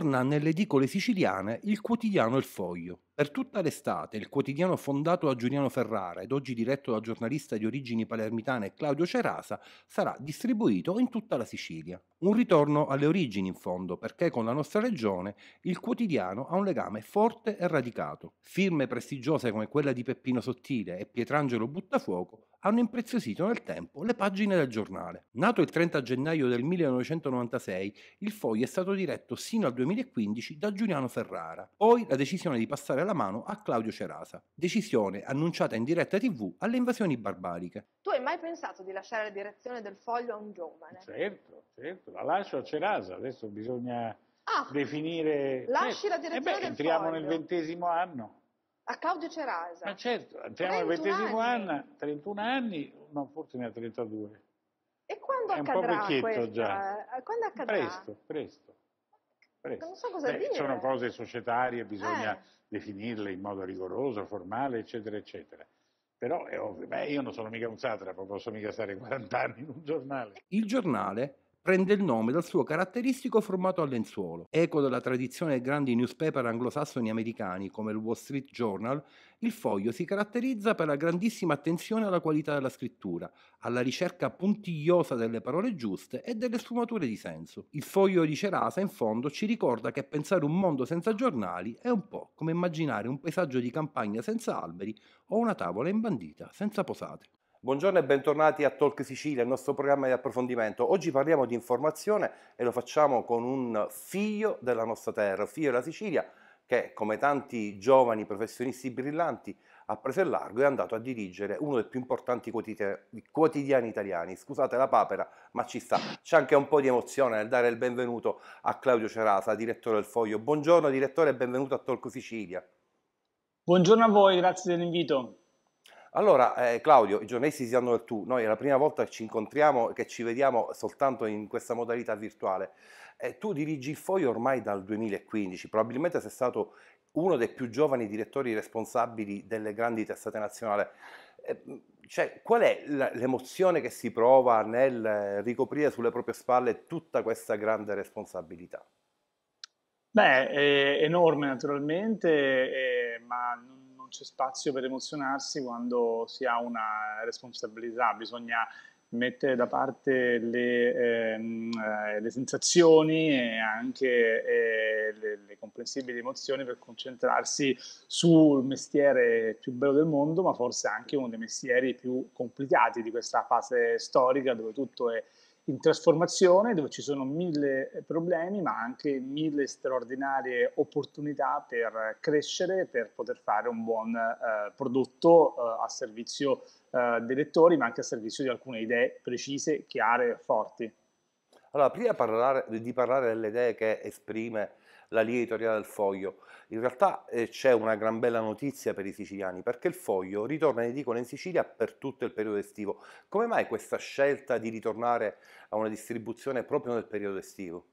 torna nelle edicole siciliane il quotidiano Il Foglio. Per tutta l'estate il quotidiano fondato da Giuliano Ferrara ed oggi diretto da giornalista di origini palermitane Claudio Cerasa sarà distribuito in tutta la Sicilia. Un ritorno alle origini in fondo perché con la nostra regione il quotidiano ha un legame forte e radicato. Firme prestigiose come quella di Peppino Sottile e Pietrangelo Buttafuoco hanno impreziosito nel tempo le pagine del giornale. Nato il 30 gennaio del 1996, il foglio è stato diretto sino al 2015 da Giuliano Ferrara, poi la decisione di passare la mano a Claudio Cerasa, decisione annunciata in diretta tv alle invasioni barbariche. Tu hai mai pensato di lasciare la direzione del foglio a un giovane? Certo, certo, la lascio a Cerasa, adesso bisogna... Ah, definire... Lasci certo. eh, la direzione eh beh, del entriamo nel ventesimo anno. A Claudio Cerasa. Ma certo, andiamo al ventesimo anno, 31 anni, no, forse ne ha 32. E quando È accadrà un po questa? Già. Eh, quando accadrà? Presto, presto. presto. Non so cosa Beh, dire. Sono cose societarie, bisogna eh. definirle in modo rigoroso, formale, eccetera, eccetera. Però è ovvio, beh, io non sono mica un satrapo, posso mica stare 40 anni in un giornale. Il giornale prende il nome dal suo caratteristico formato a lenzuolo. Eco della tradizione dei grandi newspaper anglosassoni americani come il Wall Street Journal, il foglio si caratterizza per la grandissima attenzione alla qualità della scrittura, alla ricerca puntigliosa delle parole giuste e delle sfumature di senso. Il foglio di Cerasa, in fondo, ci ricorda che pensare un mondo senza giornali è un po' come immaginare un paesaggio di campagna senza alberi o una tavola imbandita senza posate. Buongiorno e bentornati a Talk Sicilia, il nostro programma di approfondimento. Oggi parliamo di informazione e lo facciamo con un figlio della nostra terra, figlio della Sicilia, che come tanti giovani professionisti brillanti ha preso il largo e è andato a dirigere uno dei più importanti quotidiani italiani. Scusate la papera, ma ci sta. C'è anche un po' di emozione nel dare il benvenuto a Claudio Cerasa, direttore del Foglio. Buongiorno direttore e benvenuto a Talk Sicilia. Buongiorno a voi, grazie dell'invito. Allora, eh, Claudio, i giornalisti si danno il tu, noi è la prima volta che ci incontriamo, e che ci vediamo soltanto in questa modalità virtuale. Eh, tu dirigi il foglio ormai dal 2015, probabilmente sei stato uno dei più giovani direttori responsabili delle grandi testate nazionali. Eh, cioè, qual è l'emozione che si prova nel eh, ricoprire sulle proprie spalle tutta questa grande responsabilità? Beh, è enorme naturalmente, eh, ma non c'è spazio per emozionarsi quando si ha una responsabilità, bisogna mettere da parte le, ehm, eh, le sensazioni e anche eh, le, le, comprensibili emozioni per concentrarsi sul mestiere più bello del mondo, ma forse anche uno dei mestieri più complicati di questa fase storica dove tutto è in trasformazione dove ci sono mille eh, problemi ma anche mille straordinarie opportunità per crescere, per poter fare un buon eh, prodotto eh, a servizio eh, dei lettori ma anche a servizio di alcune idee precise, chiare e forti. Allora, prima parlare, di parlare delle idee che esprime la linea editoriale del foglio, in realtà eh, c'è una gran bella notizia per i siciliani perché il foglio ritorna in edicola in Sicilia per tutto il periodo estivo. Come mai questa scelta di ritornare a una distribuzione proprio nel periodo estivo?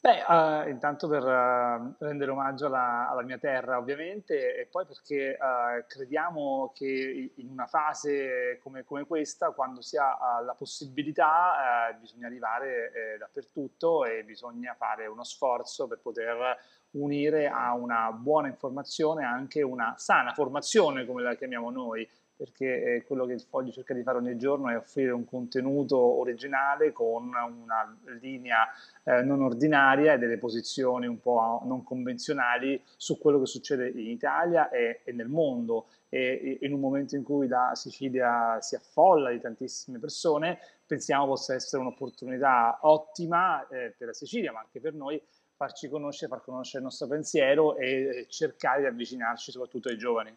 Beh, uh, intanto per uh, rendere omaggio alla, alla, mia terra ovviamente e poi perché uh, crediamo che in una fase come, come questa, quando si ha la possibilità, bisogna arrivare eh, dappertutto e bisogna fare uno sforzo per poter unire a una buona informazione anche una sana formazione, come la chiamiamo noi, perché eh, quello che il foglio cerca di fare ogni giorno è offrire un contenuto originale con una linea eh, non ordinaria e delle posizioni un po' non convenzionali su quello che succede in Italia e, e nel mondo. e in un momento in cui la Sicilia si affolla di tantissime persone, pensiamo possa essere un'opportunità ottima eh, per la Sicilia, ma anche per noi, farci conoscere, far conoscere il nostro pensiero e cercare di avvicinarci soprattutto ai giovani.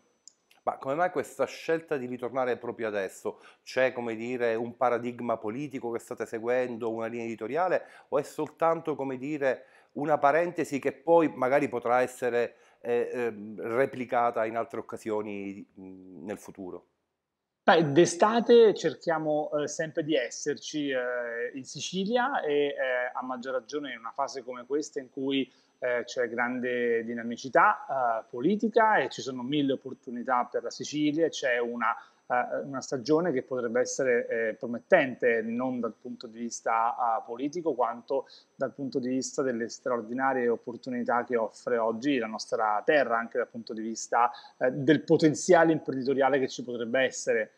Ma come mai questa scelta di ritornare proprio adesso? C'è, come dire, un paradigma politico che state seguendo, una linea editoriale, o è soltanto, come dire, una parentesi che poi magari potrà essere eh, ehm, replicata in altre occasioni nel futuro? Beh, d'estate cerchiamo eh, sempre di esserci eh, in Sicilia e eh, a maggior ragione in una fase come questa in cui eh, c'è grande dinamicità eh, politica e ci sono mille opportunità per la Sicilia, c'è una una stagione che potrebbe essere eh, promettente non dal punto di vista politico quanto dal punto di vista delle straordinarie opportunità che offre oggi la nostra terra, anche dal punto di vista eh, del potenziale imprenditoriale che ci potrebbe essere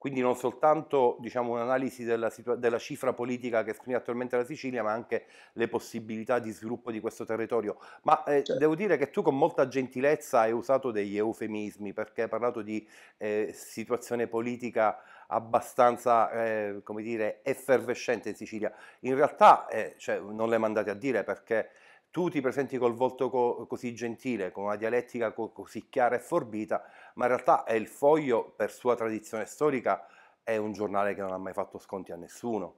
quindi non soltanto diciamo, un'analisi della, della, cifra politica che esprime attualmente la Sicilia, ma anche le possibilità di sviluppo di questo territorio. Ma eh, certo. devo dire che tu con molta gentilezza hai usato degli eufemismi, perché hai parlato di eh, situazione politica abbastanza, eh, come dire, effervescente in Sicilia. In realtà eh, cioè, non le mandate a dire perché tu ti presenti col volto co così gentile, con una dialettica co così chiara e forbita, ma in realtà è il foglio, per sua tradizione storica, è un giornale che non ha mai fatto sconti a nessuno.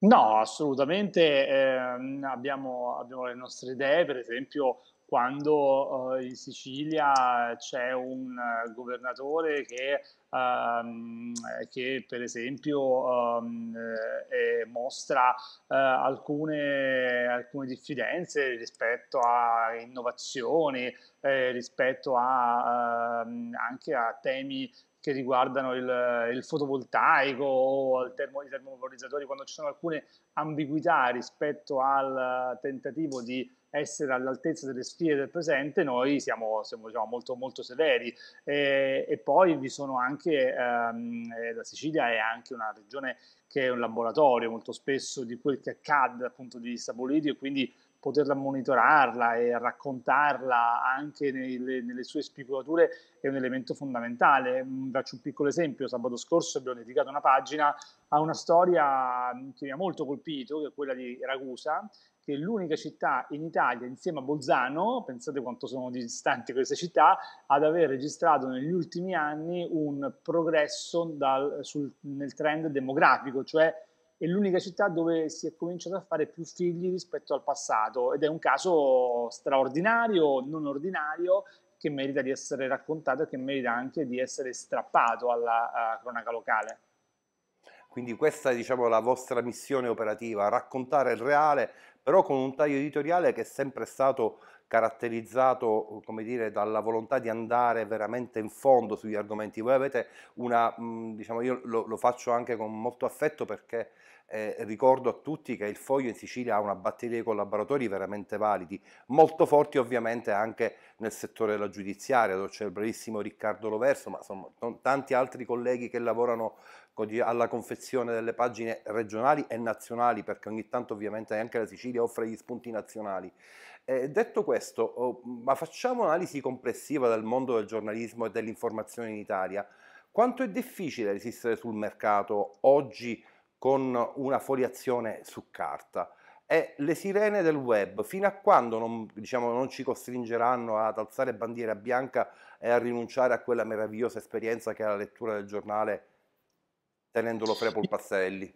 No, assolutamente eh, abbiamo, abbiamo, le nostre idee, per esempio quando uh, in Sicilia c'è un eh, governatore che, um, che, per esempio um, eh, mostra uh, alcune, alcune, diffidenze rispetto a innovazioni, eh, rispetto a, ehm, anche a temi che riguardano il, il fotovoltaico o il termo, i termovalorizzatori, quando ci sono alcune ambiguità rispetto al tentativo di essere all'altezza delle sfide del presente, noi siamo, siamo diciamo, molto, molto severi. E, e, poi vi sono anche, ehm, eh, la Sicilia è anche una regione che è un laboratorio molto spesso di quel che accade dal punto di vista politico, quindi poterla monitorarla e raccontarla anche nelle, nelle, sue spicolature è un elemento fondamentale. Mm, faccio un piccolo esempio, sabato scorso abbiamo dedicato una pagina a una storia mm, che mi ha molto colpito, che è quella di Ragusa, che è l'unica città in Italia, insieme a Bolzano, pensate quanto sono distanti queste città, ad aver registrato negli ultimi anni un progresso dal, sul, nel trend demografico, cioè è l'unica città dove si è cominciato a fare più figli rispetto al passato ed è un caso straordinario, non ordinario, che merita di essere raccontato e che merita anche di essere strappato alla cronaca locale. Quindi questa è diciamo, la vostra missione operativa, raccontare il reale però con un taglio editoriale che è sempre stato caratterizzato come dire, dalla volontà di andare veramente in fondo sugli argomenti. Voi avete una, mhmm, diciamo, io lo, lo faccio anche con molto affetto perché eh, ricordo a tutti che il Foglio in Sicilia ha una batteria di collaboratori veramente validi, molto forti ovviamente anche nel settore della giudiziaria, dove c'è il bravissimo Riccardo Loverso, ma insomma tanti altri colleghi che lavorano alla confezione delle pagine regionali e nazionali, perché ogni tanto ovviamente anche la Sicilia offre gli spunti nazionali. Eh, detto questo, questo, ma facciamo un'analisi complessiva del mondo del giornalismo e dell'informazione in Italia. Quanto è difficile resistere sul mercato oggi con una foliazione su carta? E le sirene del web, fino a quando non, diciamo, non ci costringeranno ad alzare bandiera bianca e a rinunciare a quella meravigliosa esperienza che è la lettura del giornale tenendolo fre polpastrelli?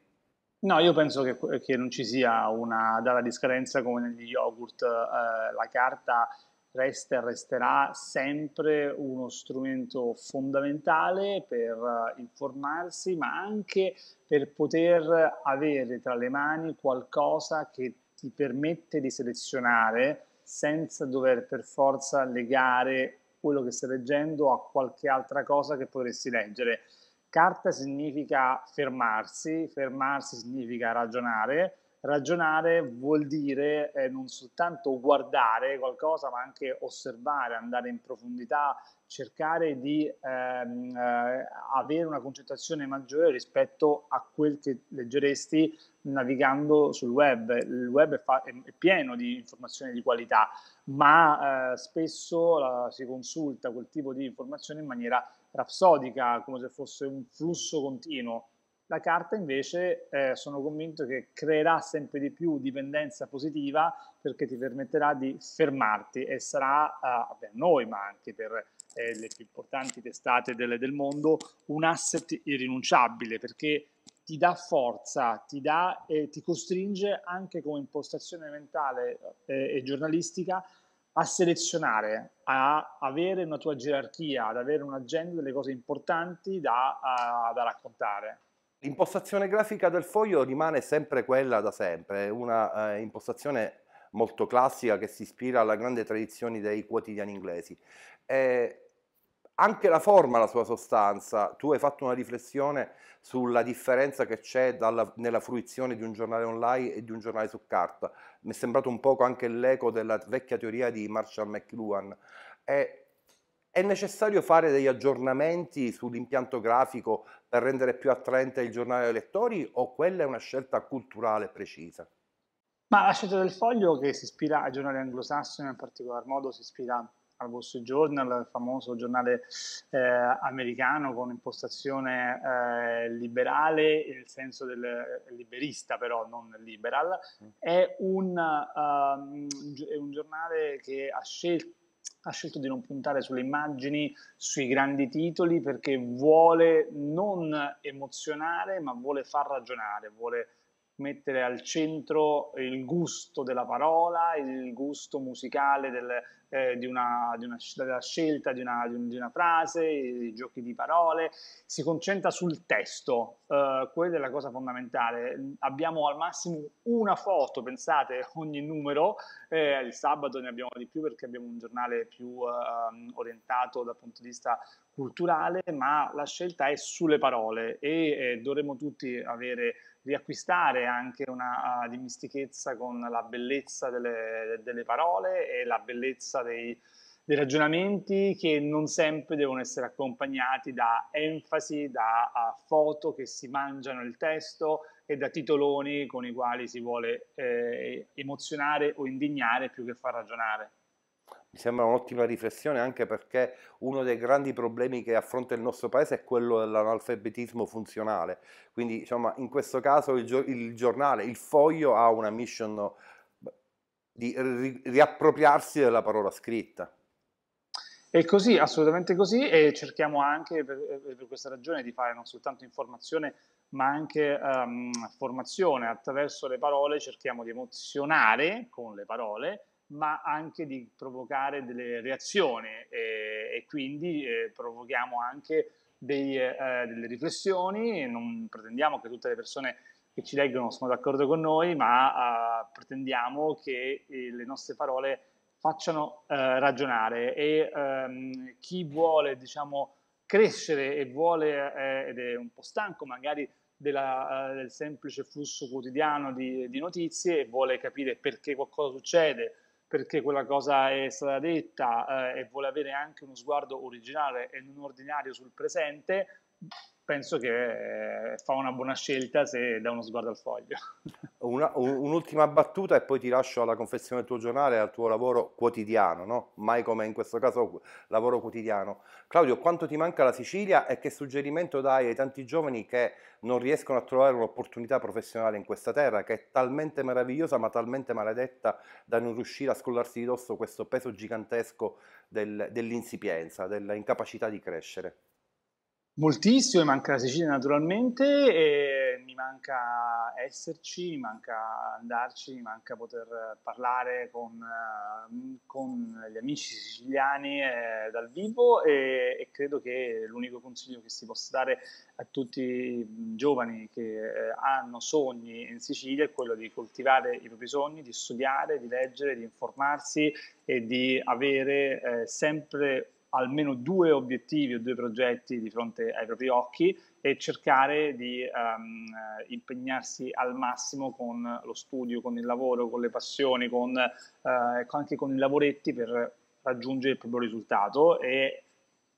No, io penso che, che, non ci sia una data di scadenza come negli yogurt, eh, la carta resta e resterà sempre uno strumento fondamentale per eh, informarsi, ma anche per poter avere tra le mani qualcosa che ti permette di selezionare senza dover per forza legare quello che stai leggendo a qualche altra cosa che potresti leggere Carta significa fermarsi, fermarsi significa ragionare, ragionare vuol dire eh, non soltanto guardare qualcosa, ma anche osservare, andare in profondità, cercare di ehm, eh, avere una concentrazione maggiore rispetto a quel che leggeresti navigando sul web. Il web è, fa- è pieno di informazioni di qualità, ma eh, spesso la, si consulta quel tipo di informazione in maniera rapsodica, come se fosse un flusso continuo. La carta invece eh, sono convinto che creerà sempre di più dipendenza positiva perché ti permetterà di fermarti e sarà eh, per noi, ma anche per eh, le più importanti testate del, del mondo, un asset irrinunciabile perché ti dà forza, ti, dà, eh, ti costringe anche come impostazione mentale eh, e giornalistica a selezionare, a avere una tua gerarchia, ad avere un'agenda delle cose importanti da, a, da raccontare. L'impostazione grafica del foglio rimane sempre quella da sempre, una eh, impostazione molto classica che si ispira alla grande tradizione dei quotidiani inglesi. E anche la forma la sua sostanza. Tu hai fatto una riflessione sulla differenza che c'è dalla, nella fruizione di un giornale online e di un giornale su carta. Mi è sembrato un poco anche l'eco della vecchia teoria di Marshall McLuhan. È, è necessario fare degli aggiornamenti sull'impianto grafico per rendere più attraente il giornale ai lettori o quella è una scelta culturale precisa? Ma la scelta del foglio che si ispira ai giornali anglosassoni in particolar modo si ispira al Wall Street Journal, il famoso giornale eh, americano con impostazione eh, liberale, nel senso del eh, liberista però, non liberal, mm. è un, um, è un giornale che ha scelto ha scelto di non puntare sulle immagini, sui grandi titoli, perché vuole non emozionare, ma vuole far ragionare, vuole mettere al centro il gusto della parola, il gusto musicale del, eh, di una, di una, della scelta di una, di una, frase, i giochi di parole, si concentra sul testo, eh, quella è la cosa fondamentale. Abbiamo al massimo una foto, pensate, ogni numero, eh, il sabato ne abbiamo di più perché abbiamo un giornale più eh, orientato dal punto di vista culturale, ma la scelta è sulle parole e eh, dovremmo tutti avere, riacquistare anche una uh, ah, dimistichezza con la bellezza delle, delle parole e la bellezza dei, dei, ragionamenti che non sempre devono essere accompagnati da enfasi, da uh, foto che si mangiano il testo e da titoloni con i quali si vuole eh, emozionare o indignare più che far ragionare. Mi sembra un'ottima riflessione anche perché uno dei grandi problemi che affronta il nostro paese è quello dell'analfabetismo funzionale. Quindi diciamo, in questo caso il, gio- il, giornale, il foglio ha una mission di ri- riappropriarsi della parola scritta. È così, assolutamente così e cerchiamo anche per, per questa ragione di fare non soltanto informazione ma anche um, formazione. Attraverso le parole cerchiamo di emozionare con le parole ma anche di provocare delle reazioni eh, e quindi eh, provochiamo anche dei, eh, eh, delle riflessioni, non pretendiamo che tutte le persone che ci leggono sono d'accordo con noi, ma ah, pretendiamo che eh, le nostre parole facciano ragionare e ehm, chi vuole diciamo, crescere e vuole, ed è un po' stanco magari della, del semplice flusso quotidiano di, di, notizie e vuole capire perché qualcosa succede perché quella cosa è stata detta eh, e vuole avere anche uno sguardo originale e non ordinario sul presente, penso che eh, fa una buona scelta se dà uno sguardo al foglio. Una, un'ultima battuta e poi ti lascio alla confessione del tuo giornale e al tuo lavoro quotidiano, no? mai come in questo caso lavoro quotidiano. Claudio, quanto ti manca la Sicilia e che suggerimento dai ai tanti giovani che non riescono a trovare un'opportunità professionale in questa terra che è talmente meravigliosa ma talmente maledetta da non riuscire a scollarsi di dosso questo peso gigantesco del, dell'insipienza, dell'incapacità di crescere? moltissimo, mi manca la Sicilia naturalmente, mi manca esserci, mi manca andarci, mi manca poter parlare con, eh, con gli amici siciliani eh, dal vivo e, e, credo che l'unico consiglio che si possa dare a tutti i giovani che eh, hanno sogni in Sicilia è quello di coltivare i propri sogni, di studiare, di leggere, di informarsi e di avere eh, sempre almeno due obiettivi o due progetti di fronte ai propri occhi e cercare di um, impegnarsi al massimo con lo studio, con il lavoro, con le passioni, con, eh, ecco, anche con i lavoretti per raggiungere il proprio risultato e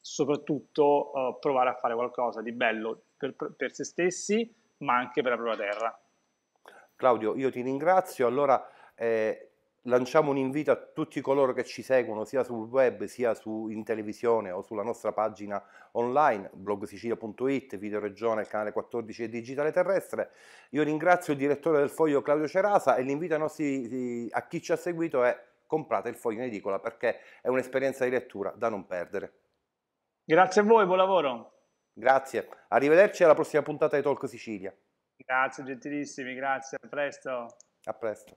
soprattutto eh, provare a fare qualcosa di bello per, per se stessi ma anche per la propria terra. Claudio, io ti ringrazio. Allora, eh, lanciamo un invito a tutti coloro che ci seguono sia sul web sia su, in televisione o sulla nostra pagina online blogsicilia.it, Videoregione, canale 14 e Digitale Terrestre. Io ringrazio il direttore del foglio Claudio Cerasa e l'invito nostri, a chi ci ha seguito è comprate il foglio in edicola perché è un'esperienza di lettura da non perdere. Grazie a voi, buon lavoro. Grazie, arrivederci alla prossima puntata di Talk Sicilia. Grazie gentilissimi, grazie, a presto. A presto.